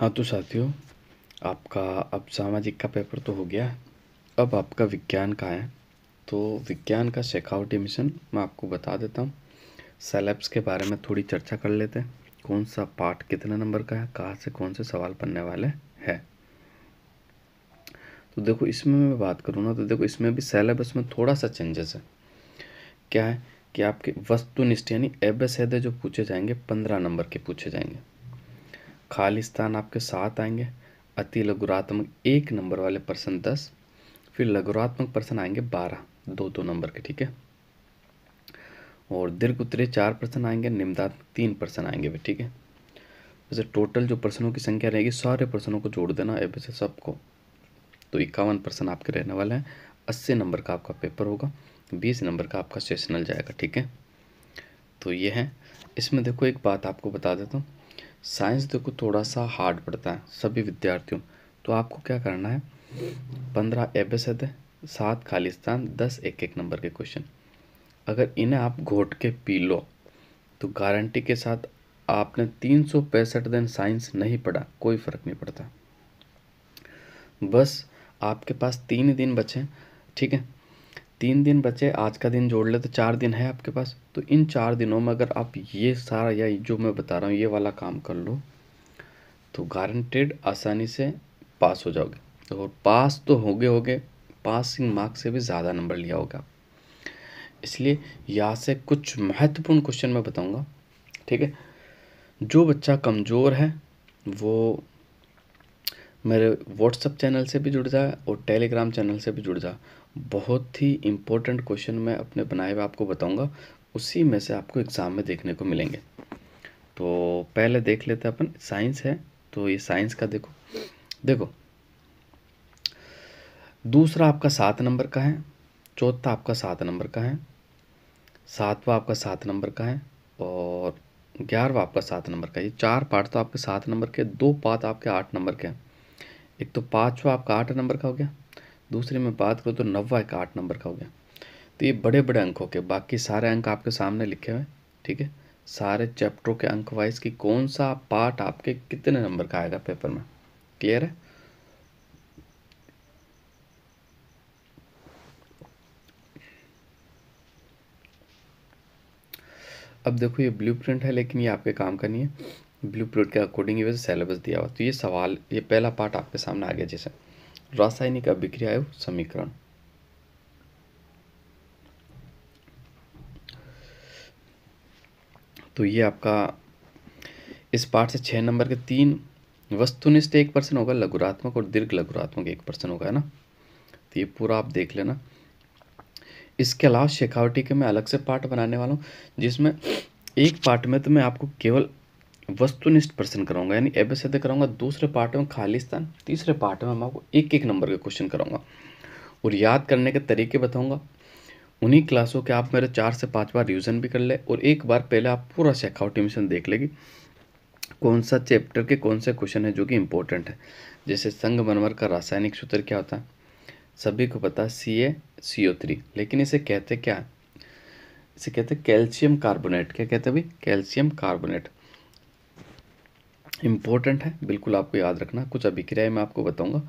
हाँ तो साथियों आपका अब सामाजिक का पेपर तो हो गया अब आपका विज्ञान का है तो विज्ञान का शेखावटी मिशन मैं आपको बता देता हूँ सेलेब्स के बारे में थोड़ी चर्चा कर लेते हैं कौन सा पार्ट कितने नंबर का है कहाँ से कौन से सवाल बनने वाले हैं तो देखो इसमें मैं बात करूँ ना तो देखो इसमें भी सेलेबस में थोड़ा सा चेंजेस है क्या है कि आपके वस्तुनिष्ठ यानी एब एदे जो पूछे जाएंगे पंद्रह नंबर के पूछे जाएंगे खालिस्तान आपके साथ आएंगे अति लघुरात्मक एक नंबर वाले पर्सन दस फिर लघुरात्मक पर्सन आएंगे बारह दो दो नंबर के ठीक है और दीर्घ उत्तरे चार पर्सन आएंगे निम्नात्मक तीन पर्सन आएंगे भी ठीक है वैसे टोटल जो पर्सनों की संख्या रहेगी सारे पर्सनों को जोड़ देना ए से सबको तो इक्यावन पर्सन आपके रहने वाले हैं अस्सी नंबर का आपका पेपर होगा बीस नंबर का आपका सेशनल जाएगा ठीक है तो ये है इसमें देखो एक बात आपको बता देता हूँ साइंस देखो थोड़ा सा हार्ड पड़ता है सभी विद्यार्थियों तो आपको क्या करना है पंद्रह एबसद है सात खालिस्तान दस एक एक नंबर के क्वेश्चन अगर इन्हें आप घोट के पी लो तो गारंटी के साथ आपने तीन सौ पैंसठ दिन साइंस नहीं पढ़ा कोई फ़र्क नहीं पड़ता बस आपके पास तीन दिन बचे ठीक है तीन दिन बचे आज का दिन जोड़ ले तो चार दिन है आपके पास तो इन चार दिनों में अगर आप ये सारा या जो मैं बता रहा हूँ ये वाला काम कर लो तो गारंटेड आसानी से पास हो जाओगे तो और पास तो होगे होगे पासिंग मार्क से भी ज़्यादा नंबर लिया होगा इसलिए यहाँ से कुछ महत्वपूर्ण क्वेश्चन मैं बताऊँगा ठीक है जो बच्चा कमज़ोर है वो मेरे व्हाट्सअप चैनल से भी जुड़ जा और टेलीग्राम चैनल से भी जुड़ जा बहुत ही इम्पोर्टेंट क्वेश्चन मैं अपने बनाए हुए आपको बताऊंगा उसी में से आपको एग्ज़ाम में देखने को मिलेंगे तो पहले देख लेते अपन साइंस है तो ये साइंस का देखो देखो दूसरा आपका सात नंबर का है चौथा आपका सात नंबर का है सातवा आपका सात नंबर का है और ग्यारहवा आपका सात नंबर का ये चार पार्ट तो आपके सात नंबर के दो पार्ट आपके आठ नंबर के हैं एक तो पाँचवा आपका आठ नंबर का हो गया दूसरे में बात करो तो नवा एक आठ नंबर का हो गया तो ये बड़े बड़े अंकों के बाकी सारे अंक आपके सामने लिखे हुए ठीक है सारे चैप्टरों के अंक वाइज कि कौन सा पार्ट आपके कितने नंबर का आएगा पेपर में क्लियर है अब देखो ये ब्लूप्रिंट है लेकिन ये आपके काम का नहीं है ब्लू के अकॉर्डिंग वैसे सिलेबस दिया हुआ तो ये सवाल ये पहला पार्ट आपके सामने आ गया जैसे रासायनिक अभिक्रिया समीकरण तो ये आपका इस पार्ट से छः नंबर के तीन वस्तुनिष्ठ एक पर्सन होगा लघुरात्मक और दीर्घ लघुरात्मक एक पर्सन होगा है ना तो ये पूरा आप देख लेना इसके अलावा शेखावटी के मैं अलग से पार्ट बनाने वाला हूँ जिसमें एक पार्ट में तो मैं आपको केवल वस्तुनिष्ठ प्रश्न कराऊंगा यानी एब एस कराऊंगा दूसरे पार्ट में खालिस्तान तीसरे पार्ट में मैं आपको एक एक नंबर के क्वेश्चन कराऊंगा और याद करने के तरीके बताऊंगा उन्हीं क्लासों के आप मेरे चार से पाँच बार रिविज़न भी कर ले और एक बार पहले आप पूरा शेखाउट मिशन देख लेगी कौन सा चैप्टर के कौन से क्वेश्चन है जो कि इंपॉर्टेंट है जैसे संगमरमर का रासायनिक सूत्र क्या होता है सभी को पता सी ए सी ओ थ्री लेकिन इसे कहते क्या इसे कहते कैल्शियम कार्बोनेट क्या कहते हैं भाई कैल्शियम कार्बोनेट इम्पोर्टेंट है बिल्कुल आपको याद रखना कुछ अभिक्रिया मैं आपको बताऊँगा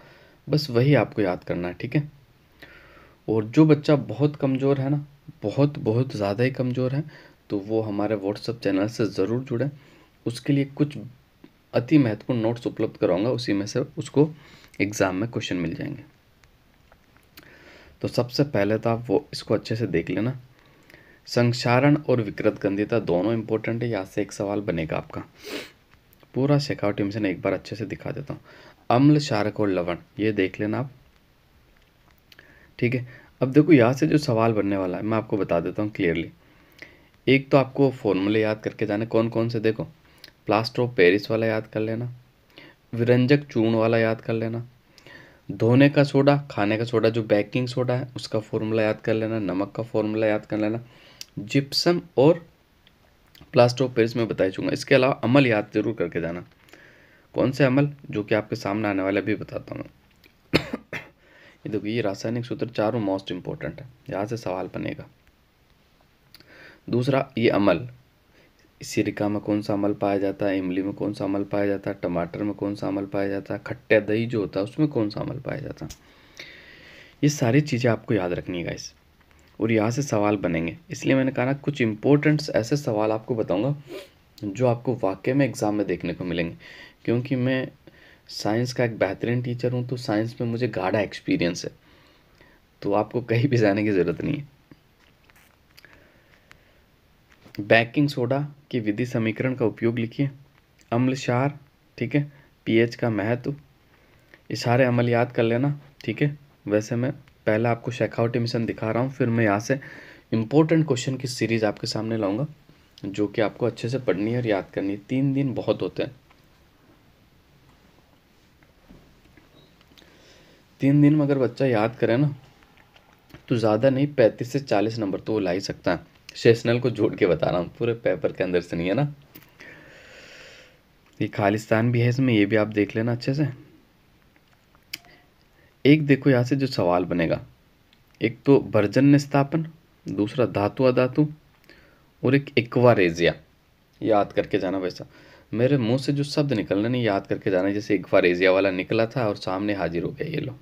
बस वही आपको याद करना है ठीक है और जो बच्चा बहुत कमज़ोर है ना बहुत बहुत ज़्यादा ही कमज़ोर है तो वो हमारे व्हाट्सअप चैनल से ज़रूर जुड़ें उसके लिए कुछ अति महत्वपूर्ण नोट्स उपलब्ध कराऊंगा उसी में से उसको एग्ज़ाम में क्वेश्चन मिल जाएंगे तो सबसे पहले तो आप वो इसको अच्छे से देख लेना संक्षारण और विकृत गंधिता दोनों इम्पोर्टेंट है यहाँ से एक सवाल बनेगा आपका पूरा सेकावटी से एक बार अच्छे से दिखा देता हूँ अम्ल शारक और लवण ये देख लेना आप ठीक है अब देखो यहाँ से जो सवाल बनने वाला है मैं आपको बता देता हूँ क्लियरली एक तो आपको फॉर्मूले याद करके जाने कौन कौन से देखो प्लास्टर ऑफ पेरिस वाला याद कर लेना विरंजक चूर्ण वाला याद कर लेना धोने का सोडा खाने का सोडा जो बेकिंग सोडा है उसका फॉर्मूला याद कर लेना नमक का फॉर्मूला याद कर लेना जिप्सम और प्लास्टर ऑफ पेरिस में बताई चूँगा इसके अलावा अमल याद जरूर करके जाना कौन से अमल जो कि आपके सामने आने वाला भी बताता हूँ ये देखो ये रासायनिक सूत्र चारों मोस्ट इम्पोर्टेंट है यहाँ से सवाल बनेगा दूसरा ये अमल सिरका में कौन सा अमल पाया जाता है इमली में कौन सा अमल पाया जाता है टमाटर में कौन सा अमल पाया जाता है खट्टे दही जो होता है उसमें कौन सा अमल पाया जाता है ये सारी चीज़ें आपको याद रखनी है इस और यहाँ से सवाल बनेंगे इसलिए मैंने कहा ना कुछ इम्पोर्टेंट्स ऐसे सवाल आपको बताऊँगा जो आपको वाकई में एग्ज़ाम में देखने को मिलेंगे क्योंकि मैं साइंस का एक बेहतरीन टीचर हूँ तो साइंस में मुझे गाढ़ा एक्सपीरियंस है तो आपको कहीं भी जाने की ज़रूरत नहीं है बैकिंग सोडा की विधि समीकरण का उपयोग लिखिए अम्लशार ठीक है पीएच का महत्व इशारे अमल याद कर लेना ठीक है वैसे मैं पहला आपको शेखावट एमिशन दिखा रहा हूँ फिर मैं यहाँ से इम्पोर्टेंट क्वेश्चन की सीरीज़ आपके सामने लाऊंगा जो कि आपको अच्छे से पढ़नी है और याद करनी है तीन दिन बहुत होते हैं तीन दिन में अगर बच्चा याद करे ना तो ज़्यादा नहीं पैंतीस से चालीस नंबर तो वो ला ही सकता है सेशनल को जोड़ के बता रहा हूँ पूरे पेपर के अंदर से नहीं है ना ये खालिस्तान भी है इसमें ये भी आप देख लेना अच्छे से एक देखो यहाँ से जो सवाल बनेगा एक तो वर्जन निस्थापन दूसरा धातु अधातु और एक इक्वारेजिया याद करके जाना वैसा मेरे मुंह से जो शब्द निकलना नहीं याद करके जाना जैसे एक्वारेजिया वाला निकला था और सामने हाजिर हो गया ये लो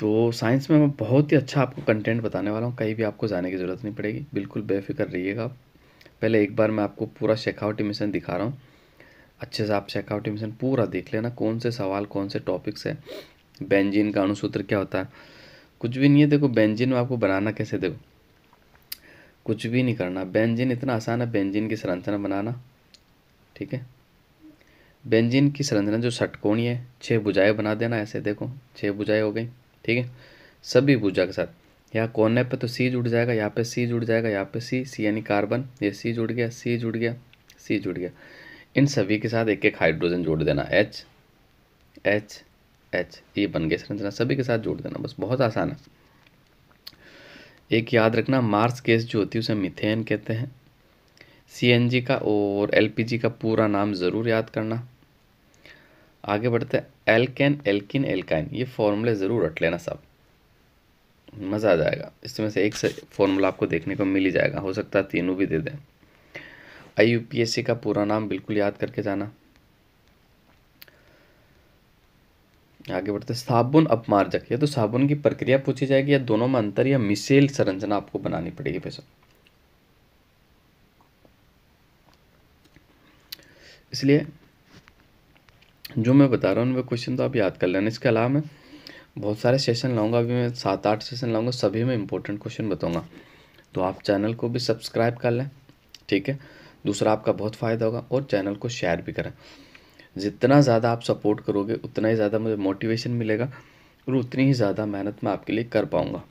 तो साइंस में मैं बहुत ही अच्छा आपको कंटेंट बताने वाला हूँ कहीं भी आपको जाने की ज़रूरत नहीं पड़ेगी बिल्कुल बेफिक्र रहिएगा पहले एक बार मैं आपको पूरा शेखावटी मिशन दिखा रहा हूँ अच्छे से आप चेकआउट मिशन पूरा देख लेना कौन से सवाल कौन से टॉपिक्स है बेंजीन का अनुसूत्र क्या होता है कुछ भी नहीं है देखो बेंजीन में आपको बनाना कैसे देखो कुछ भी नहीं करना बेंजीन इतना आसान है बेंजीन की संरचना बनाना ठीक है बेंजीन की संरचना जो षटकोणी है छः बुझाएँ बना देना ऐसे देखो छः बुझाएँ हो गई ठीक है सभी बुझा के साथ यहाँ कोने पे तो सी जुड़ जाएगा यहाँ पे सी जुड़ जाएगा यहाँ पे सी सी यानी कार्बन ये सी जुड़ गया सी जुड़ गया सी जुड़ गया इन सभी के साथ एक एक हाइड्रोजन जोड़ देना एच एच एच ये बन गए संरचना सभी के साथ जोड़ देना बस बहुत आसान है एक याद रखना मार्स गैस जो होती है उसे मिथेन कहते हैं सीएनजी का और एलपीजी का पूरा नाम ज़रूर याद करना आगे बढ़ते हैं एल्केन एल्किन एल्काइन ये फॉर्मूले ज़रूर रट लेना सब मज़ा आ जाएगा इसमें से एक से फॉर्मूला आपको देखने को मिल ही जाएगा हो सकता है तीनों भी दे दें आई का पूरा नाम बिल्कुल याद करके जाना आगे बढ़ते साबुन अपमार्जक या तो साबुन की प्रक्रिया पूछी जाएगी या दोनों में अंतर या मिसेल संरचना आपको बनानी पड़ेगी फिर इसलिए जो मैं बता रहा हूँ उनमें क्वेश्चन तो आप याद कर लेना इसके अलावा मैं बहुत सारे सेशन लाऊंगा अभी मैं सात आठ सेशन लाऊंगा सभी में इंपॉर्टेंट क्वेश्चन बताऊंगा तो आप चैनल को भी सब्सक्राइब कर लें ठीक है दूसरा आपका बहुत फ़ायदा होगा और चैनल को शेयर भी करें जितना ज़्यादा आप सपोर्ट करोगे उतना ही ज़्यादा मुझे मोटिवेशन मिलेगा और उतनी ही ज़्यादा मेहनत मैं आपके लिए कर पाऊँगा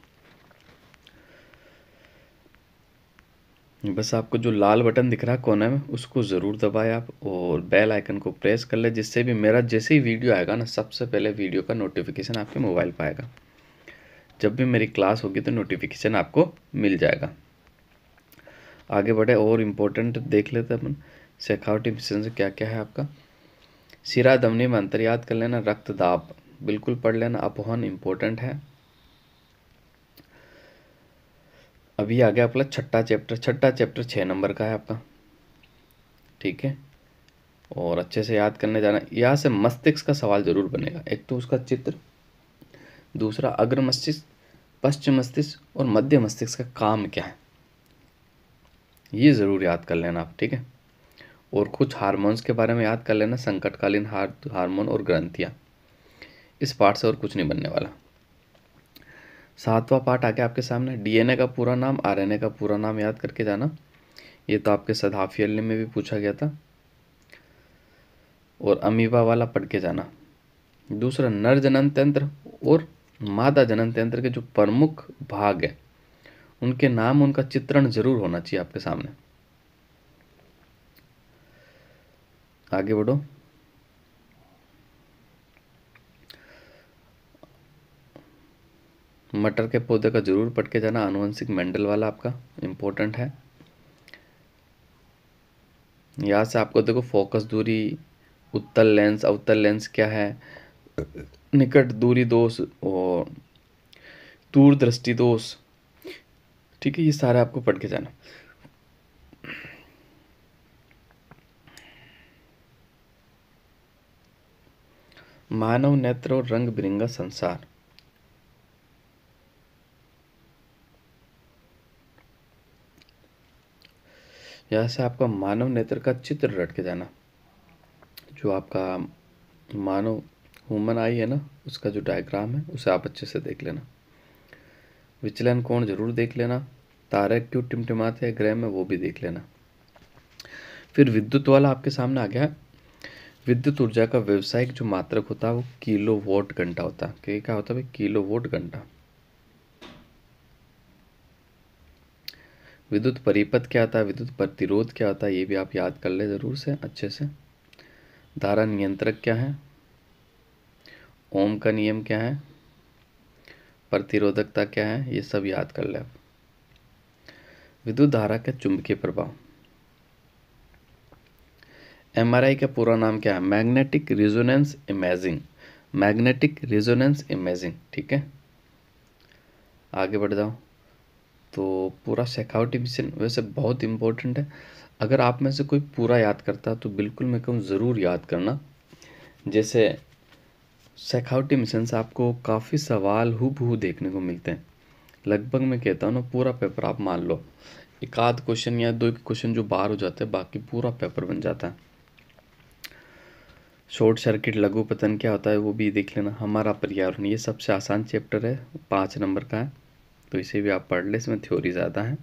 बस आपको जो लाल बटन दिख रहा है कोने में उसको ज़रूर दबाएं आप और बेल आइकन को प्रेस कर लें जिससे भी मेरा जैसे ही वीडियो आएगा ना सबसे पहले वीडियो का नोटिफिकेशन आपके मोबाइल पर आएगा जब भी मेरी क्लास होगी तो नोटिफिकेशन आपको मिल जाएगा आगे बढ़े और इम्पोर्टेंट देख लेते अपन सेखावटी मिशन से क्या क्या है आपका सिरा दमनी में अंतर याद कर लेना रक्त दाब बिल्कुल पढ़ लेना अपहन इम्पोर्टेंट है अभी आ गया आपका छठा चैप्टर छठा चैप्टर छः नंबर का है आपका ठीक है और अच्छे से याद करने जाना यहाँ से मस्तिष्क का सवाल जरूर बनेगा एक तो उसका चित्र दूसरा अग्र मस्तिष्क पश्चिम मस्तिष्क और मध्य मस्तिष्क का काम क्या है ये ज़रूर याद कर लेना आप ठीक है और कुछ हारमोन्स के बारे में याद कर लेना संकटकालीन हार्मोन और ग्रंथियाँ इस पार्ट से और कुछ नहीं बनने वाला सातवां पार्ट आ गया आपके सामने डीएनए का पूरा नाम आरएनए का पूरा नाम याद करके जाना ये तो आपके सदाफियल में भी पूछा गया था और अमीबा वाला पढ़ के जाना दूसरा नर जनन तंत्र और मादा जनन तंत्र के जो प्रमुख भाग है उनके नाम उनका चित्रण जरूर होना चाहिए आपके सामने आगे बढ़ो मटर के पौधे का जरूर पटके जाना आनुवंशिक मेंडल वाला आपका इम्पोर्टेंट है यहाँ से आपको देखो फोकस दूरी उत्तल लेंस अवतल लेंस क्या है निकट दूरी दोष और दूर दृष्टि दोष ठीक है ये सारा आपको पढ़ के जाना मानव नेत्र और रंग बिरंगा संसार यहाँ से आपका मानव नेत्र का चित्र रट के जाना जो आपका मानव ह्यूमन आई है ना उसका जो डायग्राम है उसे आप अच्छे से देख लेना विचलन कोण जरूर देख लेना तारक क्यों टिमटिमाते हैं ग्रह में वो भी देख लेना फिर विद्युत वाला आपके सामने आ गया विद्युत ऊर्जा का व्यवसायिक जो मात्रक होता है वो किलो वोट घंटा होता है क्या होता है किलो वोट घंटा विद्युत परिपथ क्या होता है विद्युत प्रतिरोध क्या होता है ये भी आप याद कर ले ज़रूर से अच्छे से धारा नियंत्रक क्या है ओम का नियम क्या है प्रतिरोधकता क्या है ये सब याद कर लें विद्युत धारा का चुंबकीय प्रभाव एम का पूरा नाम क्या है magnetic resonance imaging magnetic resonance imaging ठीक है आगे बढ़ जाओ तो पूरा शेखावटी मिशन वैसे बहुत इम्पोर्टेंट है अगर आप में से कोई पूरा याद करता तो बिल्कुल मैं कहूँ ज़रूर याद करना जैसे सेखावटी मिशन से आपको काफ़ी सवाल हु देखने को मिलते हैं लगभग मैं कहता हूँ ना पूरा पेपर आप मान लो एक आध क्वेश्चन या दो क्वेश्चन जो बाहर हो जाते हैं बाकी पूरा पेपर बन जाता है शॉर्ट सर्किट लघु पतन क्या होता है वो भी देख लेना हमारा पर्यावरण ये सबसे आसान चैप्टर है पाँच नंबर का है तो इसे भी आप पढ़ लें इसमें थ्योरी ज़्यादा है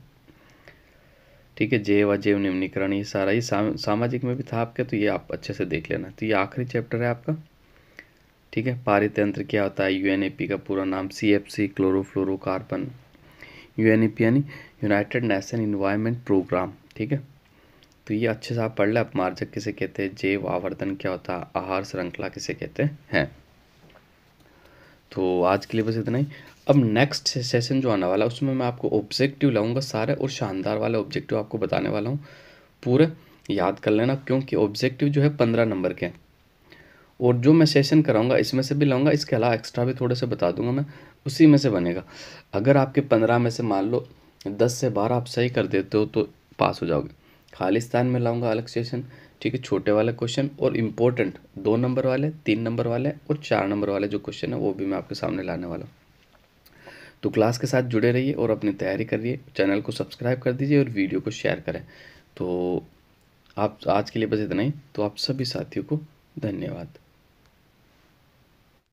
ठीक है जैव अजैव निम्नीकरण ये सारा ये सामाजिक में भी था आपके तो ये आप अच्छे से देख लेना तो ये आखिरी चैप्टर है आपका ठीक है पारितंत्र क्या होता है यू का पूरा नाम C F C A P यानी यूनाइटेड नेशन इन्वायरमेंट प्रोग्राम ठीक है तो ये अच्छे से आप पढ़ लें अपमार्जक किसे कहते हैं जैव आवर्तन क्या होता है आहार श्रृंखला किसे कहते हैं तो आज के लिए बस इतना ही अब नेक्स्ट सेशन जो आने वाला है उसमें मैं आपको ऑब्जेक्टिव लाऊंगा सारे और शानदार वाले ऑब्जेक्टिव आपको बताने वाला हूँ पूरे याद कर लेना क्योंकि ऑब्जेक्टिव जो है पंद्रह नंबर के हैं और जो मैं सेशन कराऊंगा इसमें से भी लाऊंगा इसके अलावा एक्स्ट्रा भी थोड़े से बता दूंगा मैं उसी में से बनेगा अगर आपके पंद्रह में से मान लो दस से बारह आप सही कर देते हो तो पास हो जाओगे खालिस्तान में लाऊंगा अलग सेशन ठीक है छोटे वाले क्वेश्चन और इम्पोर्टेंट दो नंबर वाले तीन नंबर वाले और चार नंबर वाले जो क्वेश्चन है वो भी मैं आपके सामने लाने वाला हूँ तो क्लास के साथ जुड़े रहिए और अपनी तैयारी करिए चैनल को सब्सक्राइब कर दीजिए और वीडियो को शेयर करें तो आप आज के लिए बस इतना ही तो आप सभी साथियों को धन्यवाद